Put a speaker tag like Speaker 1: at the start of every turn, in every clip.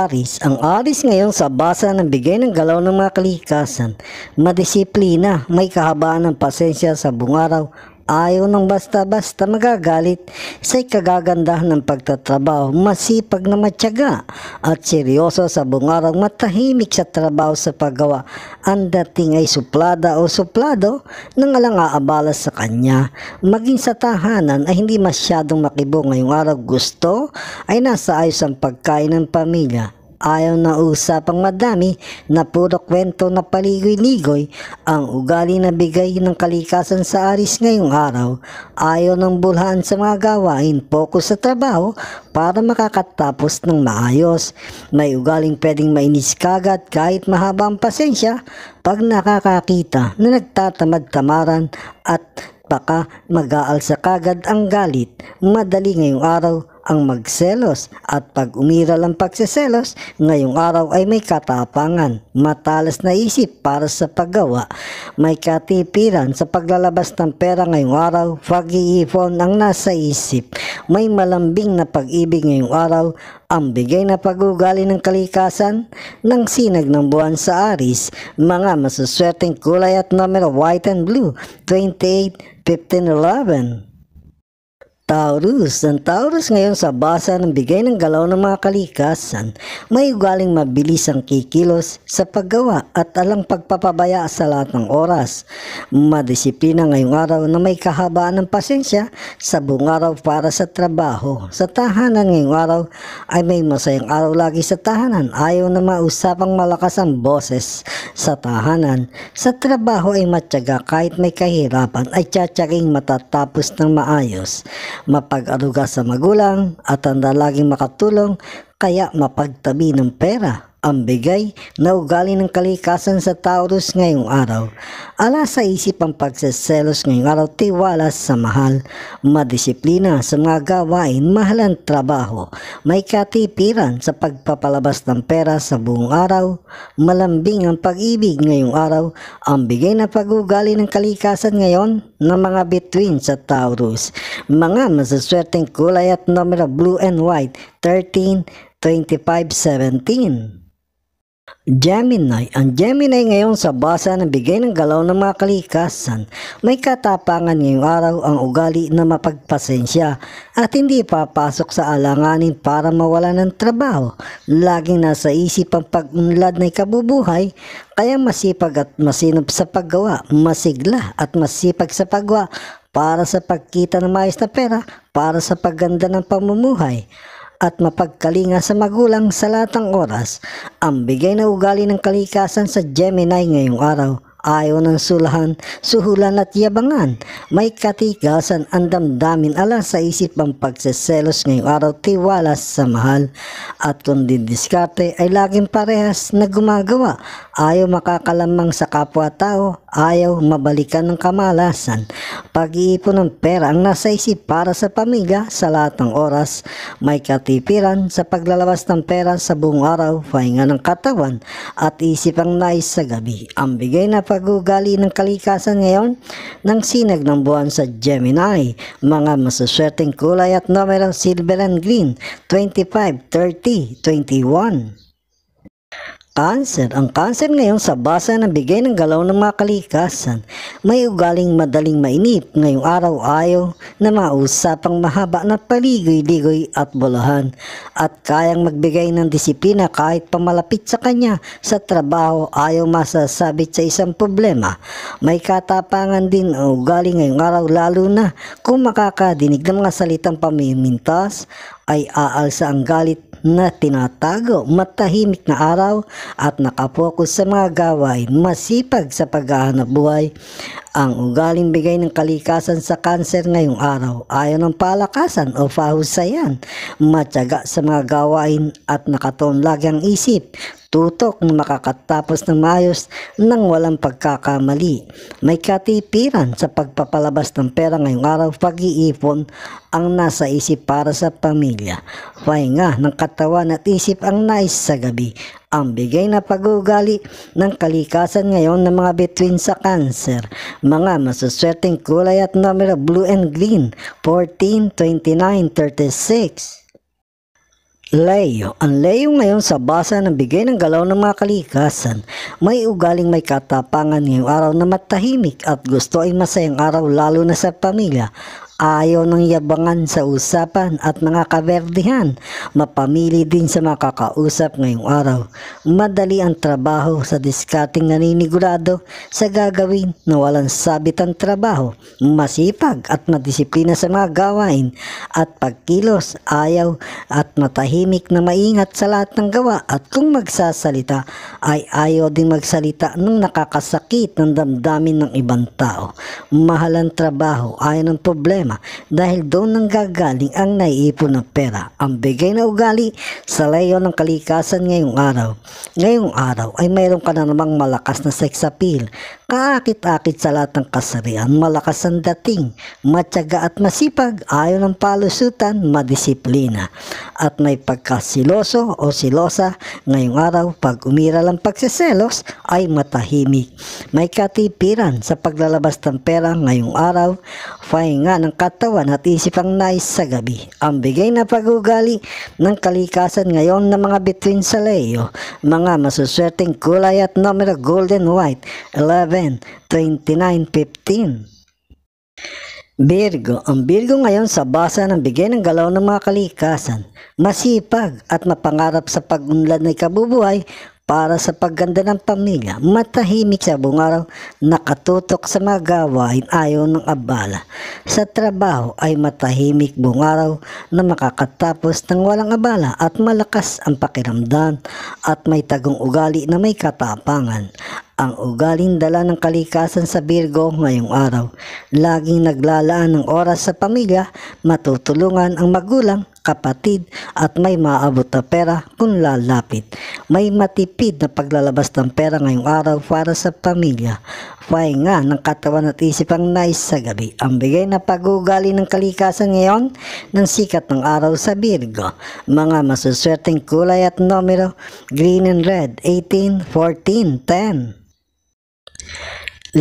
Speaker 1: Aris, ang aris ngayon sa basa ng bigay ng galaw ng mga kalikasan, madisiplina, may kahabaan ng pasensya sa bungaraw ayaw nang basta-basta magagalit sa ikagagandahan ng pagtatrabaho, masipag na matyaga at seryoso sa bungarang matahimik sa trabaho sa paggawa. Ang dating ay suplada o suplado nang alang aabala sa kanya. Maging sa tahanan ay hindi masyadong makibo ngayong araw gusto ay nasa ayos ang pagkain ng pamilya Ayaw na usapang madami na puro kwento na paligoy-ligoy ang ugali na bigay ng kalikasan sa aris ngayong araw. Ayaw ng bulhan sa mga gawain, focus sa trabaho para makakatapos ng maayos. May ugaling pwedeng mainis kagat kahit mahaba ang pasensya pag nakakakita na nagtatamad kamaran at baka mag-aalsa kagad ang galit. Madali ngayong araw ang magselos at pag umiral ang pagseselos, ngayong araw ay may katapangan, matalas na isip para sa paggawa, may katipiran sa paglalabas ng pera ngayong araw, pag-iipon ang nasa isip, may malambing na pag-ibig ngayong araw, ang bigay na pagugali ng kalikasan ng sinag ng buwan sa Aris, mga masuswerteng kulay at numero white and blue, 28, 15, 11. Taurus. Ang Taurus ngayon sa basa ng bigay ng galaw ng mga kalikasan, may ugaling mabilis ang kikilos sa paggawa at alang pagpapabaya sa lahat ng oras. Madisiplina ngayong araw na may kahabaan ng pasensya sa buong araw para sa trabaho. Sa tahanan ngayong araw ay may masayang araw lagi sa tahanan. Ayaw na mausapang malakas ang boses sa tahanan. Sa trabaho ay matyaga kahit may kahirapan ay tsatsaging matatapos ng maayos mapag-aruga sa magulang at handa laging makatulong kaya mapagtabi ng pera ang bigay na ugali ng kalikasan sa Taurus ngayong araw. Ala sa isip ang pagseselos ngayong araw, tiwala sa mahal, madisiplina sa mga gawain, mahalang trabaho, may katipiran sa pagpapalabas ng pera sa buong araw, malambing ang pag-ibig ngayong araw, ang bigay na pag-ugali ng kalikasan ngayon ng mga between sa Taurus. Mga masaswerteng kulay at numero blue and white, 13, 25, 17. Gemini. Ang Gemini ngayon sa basa ng bigay ng galaw ng mga kalikasan, may katapangan ngayong araw ang ugali na mapagpasensya at hindi papasok sa alanganin para mawala ng trabaho. Laging nasa isip ang pag-unlad ng kabubuhay, kaya masipag at masinop sa paggawa, masigla at masipag sa pagwa para sa pagkita ng maayos na pera, para sa pagganda ng pamumuhay at mapagkalinga sa magulang sa latang oras ang bigay na ugali ng kalikasan sa Gemini ngayong araw ayaw ng sulahan, suhulan at yabangan. May katigasan ang damdamin alang sa isip ang pagseselos ngayong araw tiwala sa mahal. At kung didiskarte ay laging parehas na gumagawa, ayaw makakalamang sa kapwa-tao, ayaw mabalikan ng kamalasan. Pag-iipon ng pera ang nasa isip para sa pamiga sa lahat ng oras. May katipiran sa paglalabas ng pera sa buong araw, pahinga ng katawan at isip ang nais sa gabi. Ang bigay na pag ng kalikasan ngayon ng sinag ng buwan sa Gemini. Mga masuswerteng kulay at numerong silver and green 25, 30, 21. Cancer. Ang cancer ngayon sa basa ng bigay ng galaw ng mga kalikasan. May ugaling madaling mainip ngayong araw ayaw na mausapang mahaba na paligoy-ligoy at bulahan at kayang magbigay ng disiplina kahit pamalapit sa kanya sa trabaho ayaw masasabit sa isang problema. May katapangan din ang ugali ngayong araw lalo na kung makakadinig ng mga salitang pamimintas ay aalsa ang galit na tinatago matahimik na araw at nakapokus sa mga gawain, masipag sa paghahanap buhay. Ang ugaling bigay ng kalikasan sa kanser ngayong araw, ayon ng palakasan o pahusayan, matyaga sa mga gawain at nakatuon lagi ang isip, tutok na makakatapos ng maayos nang walang pagkakamali. May katipiran sa pagpapalabas ng pera ngayong araw, pag-iipon ang nasa isip para sa pamilya. Pahinga ng katawan at isip ang nais sa gabi. Ang bigay na pagugali ng kalikasan ngayon ng mga between sa cancer. Mga masuswerteng kulay at numero blue and green 14, 29, 36. Layo. Ang layo ngayon sa basa ng bigay ng galaw ng mga kalikasan, may ugaling may katapangan ngayong araw na matahimik at gusto ay masayang araw lalo na sa pamilya ayaw ng yabangan sa usapan at mga kaberdihan, mapamili din sa mga kakausap ngayong araw. Madali ang trabaho sa diskating naninigurado sa gagawin na walang sabit ang trabaho, masipag at madisiplina sa mga gawain at pagkilos, ayaw at matahimik na maingat sa lahat ng gawa at kung magsasalita ay ayaw din magsalita ng nakakasakit ng damdamin ng ibang tao. Mahalan trabaho, ayaw ng problema problema dahil doon nang gagaling ang naiipon ng pera. Ang bigay na ugali sa layo ng kalikasan ngayong araw. Ngayong araw ay mayroon ka na namang malakas na sex appeal, kaakit-akit sa lahat ng kasarian, malakas ang dating, matyaga at masipag, ayaw ng palusutan, madisiplina. At may pagkasiloso o silosa ngayong araw pag umira lang pagsiselos ay matahimik. May katipiran sa paglalabas ng pera ngayong araw, fahinga ng katawan at isipang nais sa gabi. Ang bigay na pagugali ng kalikasan ngayon ng mga between sa leyo, mga masuswerteng kulay at numero golden white, 11, 29, 15. Virgo, ang Virgo ngayon sa basa ng bigay ng galaw ng mga kalikasan, masipag at mapangarap sa pagunlad ng kabubuhay para sa pagganda ng pamilya, matahimik sa buong araw, nakatutok sa mga gawain ayaw ng abala. Sa trabaho ay matahimik buong araw na makakatapos ng walang abala at malakas ang pakiramdam at may tagong ugali na may katapangan ang ugaling dala ng kalikasan sa Virgo ngayong araw. Laging naglalaan ng oras sa pamilya, matutulungan ang magulang, kapatid at may maabot na pera kung lalapit. May matipid na paglalabas ng pera ngayong araw para sa pamilya. Pahinga ng katawan at isip ang nice sa gabi. Ang bigay na pag-uugali ng kalikasan ngayon ng sikat ng araw sa Virgo. Mga masuswerteng kulay at numero green and red 18, 14, 10.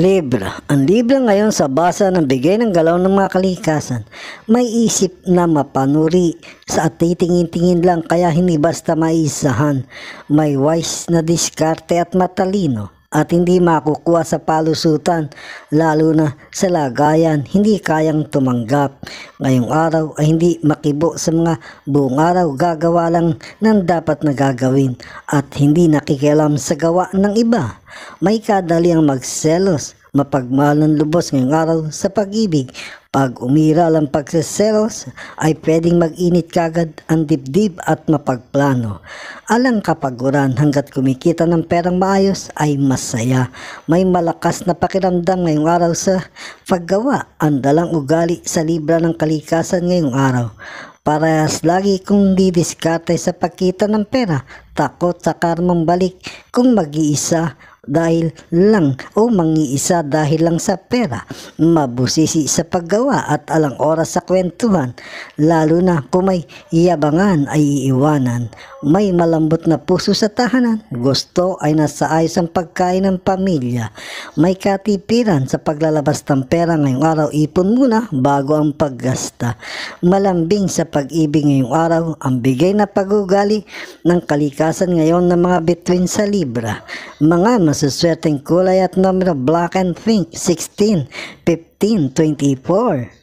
Speaker 1: Libra. Ang Libra ngayon sa basa ng bigay ng galaw ng mga kalikasan, may isip na mapanuri sa titingin-tingin lang kaya hindi basta maisahan. May wise na diskarte at matalino at hindi makukuha sa palusutan lalo na sa lagayan hindi kayang tumanggap. Ngayong araw ay hindi makibo sa mga buong araw gagawa lang ng dapat na gagawin at hindi nakikialam sa gawa ng iba. May kadali ang magselos mapagmahal ng lubos ngayong araw sa pag-ibig pag umiral ang pagseselos ay pwedeng mag-init kagad ang dibdib at mapagplano. Alang kapaguran hanggat kumikita ng perang maayos ay masaya. May malakas na pakiramdam ngayong araw sa paggawa ang dalang ugali sa libra ng kalikasan ngayong araw. Parehas lagi kung didiskarte sa pakita ng pera, takot sa karmang balik kung mag-iisa dahil lang o mangiisa dahil lang sa pera, mabusisi sa paggawa at alang oras sa kwentuhan, lalo na kung may yabangan ay iiwanan, may malambot na puso sa tahanan, gusto ay nasa ayos ang pagkain ng pamilya, may katipiran sa paglalabas ng pera ngayong araw, ipon muna bago ang paggasta, malambing sa pag-ibig ngayong araw, ang bigay na pagugali ng kalikasan ngayon ng mga bituin sa Libra, mga masuswerteng kulay at numero black and pink 16, 15, 24.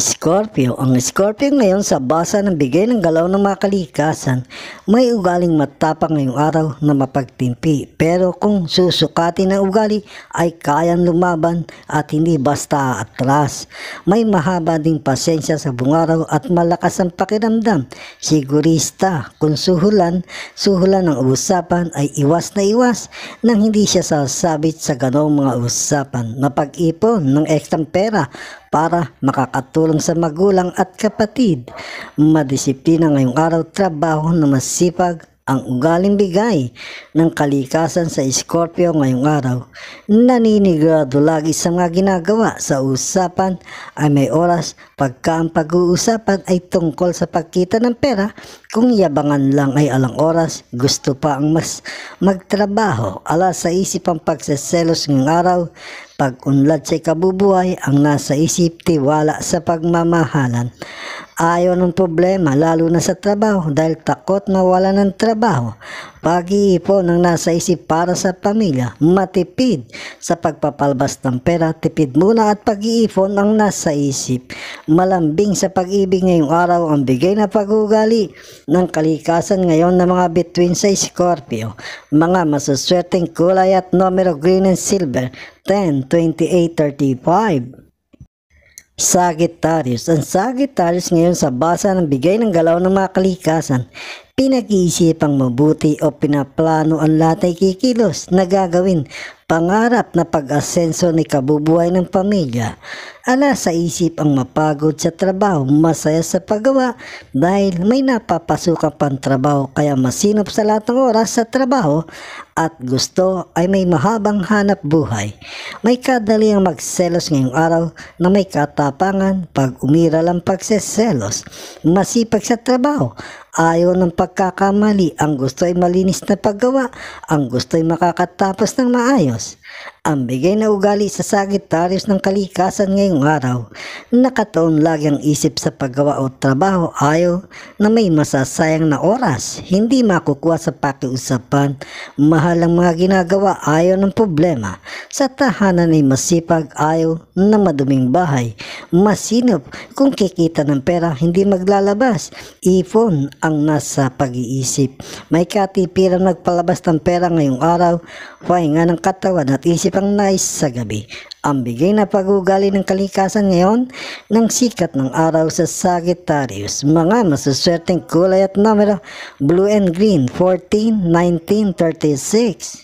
Speaker 1: Scorpio. Ang Scorpio ngayon sa basa ng bigay ng galaw ng mga kalikasan, may ugaling matapang ngayong araw na mapagtimpi. Pero kung susukatin ang ugali ay kayang lumaban at hindi basta atras. May mahaba ding pasensya sa bungaraw at malakas ang pakiramdam. Sigurista, kung suhulan, suhulan ng usapan ay iwas na iwas nang hindi siya sasabit sa ganong mga usapan. Napag-ipon ng ekstrang pera para makakatulong sa magulang at kapatid. Madisiplina ngayong araw, trabaho na masipag ang ugaling bigay ng kalikasan sa Scorpio ngayong araw. Naninigurado lagi sa mga ginagawa sa usapan ay may oras pagka ang pag-uusapan ay tungkol sa pagkita ng pera kung yabangan lang ay alang oras gusto pa ang mas magtrabaho ala sa isip ang pagseselos ngayong araw pag-unlad sa ikabubuhay, ang nasa isip wala sa pagmamahalan. Ayaw ng problema, lalo na sa trabaho, dahil takot mawala ng trabaho. Pag-iipon ang nasa isip para sa pamilya, matipid sa pagpapalabas ng pera, tipid muna at pag-iipon ang nasa isip. Malambing sa pag-ibig ngayong araw ang bigay na pag-ugali ng kalikasan ngayon ng mga between sa Scorpio. Mga masuswerteng kulay at numero green and silver, 10, 28, 35. Sagittarius. Ang Sagittarius ngayon sa basa ng bigay ng galaw ng mga kalikasan, Pinag-iisipang mabuti o pinaplano ang lahat ay kikilos na gagawin pangarap na pag-asenso ni kabubuhay ng pamilya. Ala sa isip ang mapagod sa trabaho, masaya sa paggawa dahil may napapasukang pantrabaho kaya masinop sa lahat ng oras sa trabaho at gusto ay may mahabang hanap buhay. May kadaliang magselos ngayong araw na may katapangan pag umiral ang pagseselos. Masipag sa trabaho Ayaw ng pagkakamali, ang gusto ay malinis na paggawa, ang gusto ay makakatapos ng maayos. Ang bigay na ugali sa Sagittarius ng kalikasan ngayong araw, nakataon lagi ang isip sa paggawa o trabaho ayaw na may masasayang na oras, hindi makukuha sa pakiusapan, mahal ang mga ginagawa ayaw ng problema, sa tahanan ay masipag ayaw na maduming bahay, masinop kung kikita ng pera hindi maglalabas, ipon ang nasa pag-iisip, may katipiran magpalabas ng pera ngayong araw, pahinga ng katawan at at-isip ang nais sa gabi. Ang bigay na pagugali ng kalikasan ngayon ng sikat ng araw sa Sagittarius. Mga masuswerteng kulay at numero blue and green 14, 19, 36.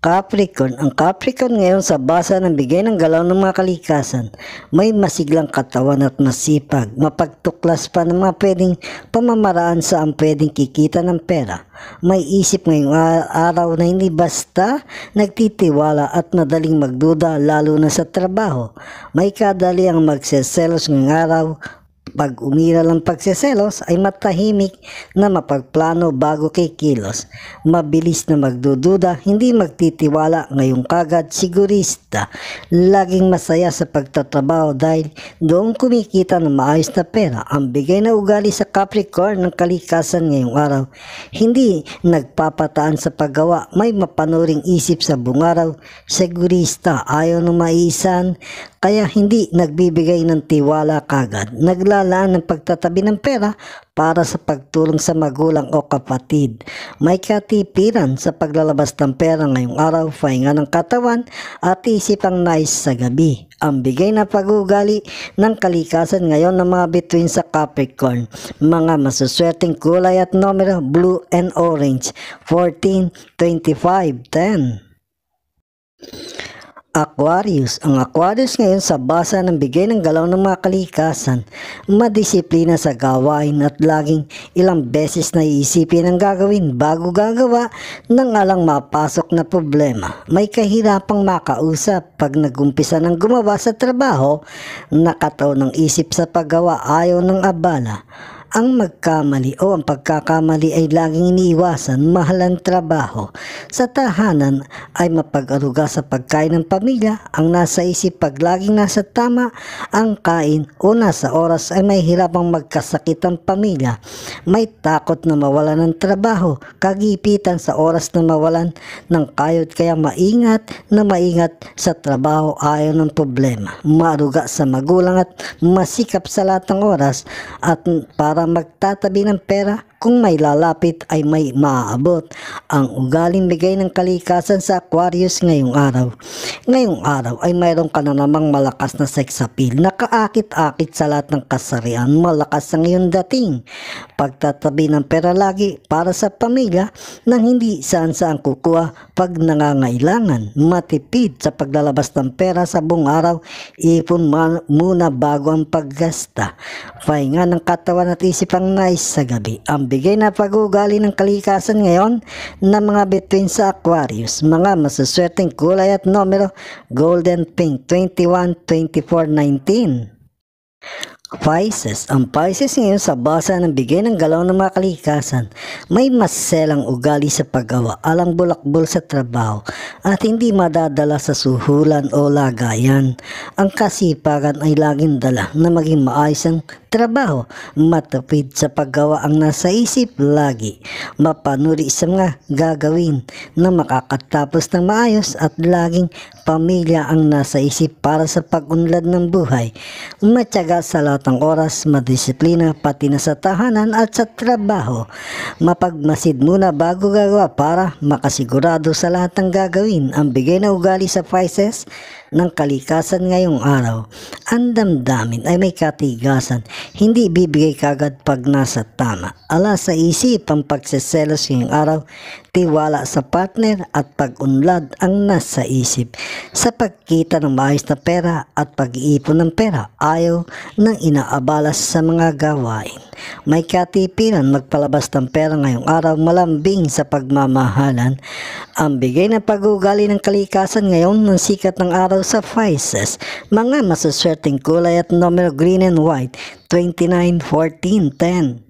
Speaker 1: Capricorn. Ang Capricorn ngayon sa basa ng bigay ng galaw ng mga kalikasan, may masiglang katawan at masipag, mapagtuklas pa ng mga pwedeng pamamaraan sa ang pwedeng kikita ng pera. May isip ngayong araw na hindi basta nagtitiwala at madaling magduda lalo na sa trabaho. May kadali ang magseselos ng araw pag umiral lang pagseselos ay matahimik na mapagplano bago kay kilos. Mabilis na magdududa, hindi magtitiwala ngayong kagad sigurista. Laging masaya sa pagtatrabaho dahil doon kumikita ng maayos na pera. Ang bigay na ugali sa Capricorn ng kalikasan ngayong araw. Hindi nagpapataan sa paggawa, may mapanuring isip sa bungaraw. Sigurista, ayaw ng maisan, kaya hindi nagbibigay ng tiwala kagad. Nag paglalaan ng pagtatabi ng pera para sa pagtulong sa magulang o kapatid. May katipiran sa paglalabas ng pera ngayong araw, pahinga ng katawan at isip ang nais sa gabi. Ang bigay na pagugali ng kalikasan ngayon ng mga between sa Capricorn. Mga masuswerteng kulay at numero blue and orange 14, 25, 10. Aquarius. Ang Aquarius ngayon sa basa ng bigay ng galaw ng mga kalikasan, madisiplina sa gawain at laging ilang beses na iisipin ang gagawin bago gagawa nang alang mapasok na problema. May kahirapang makausap pag nagumpisa ng gumawa sa trabaho, nakataw ng isip sa paggawa ayaw ng abala. Ang magkamali o ang pagkakamali ay laging iniiwasan, mahal trabaho. Sa tahanan ay mapag-aruga sa pagkain ng pamilya, ang nasa isip pag laging nasa tama, ang kain o nasa oras ay may hirapang magkasakit ang pamilya. May takot na mawalan ng trabaho, kagipitan sa oras na mawalan ng kayod kaya maingat na maingat sa trabaho ayaw ng problema. Maaruga sa magulang at masikap sa lahat ng oras at para para magtatabi ng pera kung may lalapit ay may maaabot ang ugaling bigay ng kalikasan sa Aquarius ngayong araw. Ngayong araw ay mayroon ka na namang malakas na sex appeal na kaakit-akit sa lahat ng kasarian. Malakas ang iyong dating. Pagtatabi ng pera lagi para sa pamilya nang hindi saan-saan kukuha pag nangangailangan. Matipid sa paglalabas ng pera sa buong araw, ipon muna bago ang paggasta. Pahinga ng katawan at isipang nais nice sa gabi. Ang bigay na pag ugali ng kalikasan ngayon ng mga between sa Aquarius. Mga masuswerteng kulay at numero Golden Pink 21, 24, 19. Pisces. Ang Pisces ngayon sa basa ng bigay ng galaw ng mga kalikasan, may maselang ugali sa paggawa, alang bulakbol sa trabaho, at hindi madadala sa suhulan o lagayan. Ang kasipagan ay laging dala na maging maayos ang trabaho, matapid sa paggawa ang nasa isip lagi, mapanuri sa mga gagawin na makakatapos ng maayos at laging pamilya ang nasa isip para sa pagunlad ng buhay, matyaga sa lahat sapat oras, madisiplina, pati na sa tahanan at sa trabaho. Mapagmasid muna bago gagawa para makasigurado sa lahat ng gagawin. Ang bigay na ugali sa Pisces ng kalikasan ngayong araw, ang damdamin ay may katigasan, hindi bibigay kagad pag nasa tama. Ala sa isip ang pagseselos ngayong araw, tiwala sa partner at pag-unlad ang nasa isip. Sa pagkita ng maayos na pera at pag-iipon ng pera, ayaw ng inaabalas sa mga gawain. May katipiran magpalabas ng pera ngayong araw malambing sa pagmamahalan. Ang bigay na pag ng kalikasan ngayon ng sikat ng araw sa Pisces. Mga masaswerteng kulay at numero green and white, 29, 14, 10.